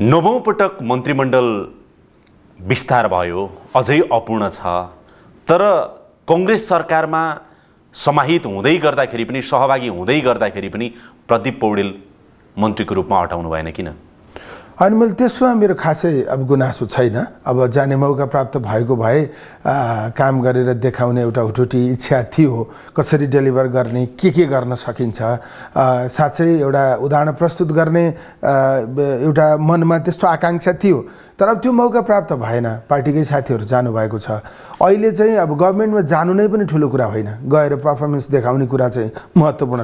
नवौँ पटक मन्त्रीमण्डल विस्तार भयो अझै अपूर्ण छ तर कङ्ग्रेस सरकारमा समाहित हुँदै गर्दाखेरि पनि सहभागी हुँदै गर्दाखेरि पनि प्रदीप पौडेल मन्त्रीको रूपमा हटाउनु भएन किन अनि मैले त्यसमा मेरो खासै अब गुनासो छैन अब जाने मौका प्राप्त भएको भए काम गरेर देखाउने एउटा हुटुटी इच्छा थियो कसरी डेलिभर गर्ने के के गर्न सकिन्छ साँच्चै एउटा उदाहरण प्रस्तुत गर्ने एउटा मनमा त्यस्तो आकाङ्क्षा थियो तर अब त्यो मौका प्राप्त भएन पार्टीकै साथीहरू जानुभएको छ अहिले चाहिँ अब गभर्मेन्टमा जानु नै पनि ठुलो कुरा होइन गएर पर्फर्मेन्स देखाउने कुरा चाहिँ महत्त्वपूर्ण छ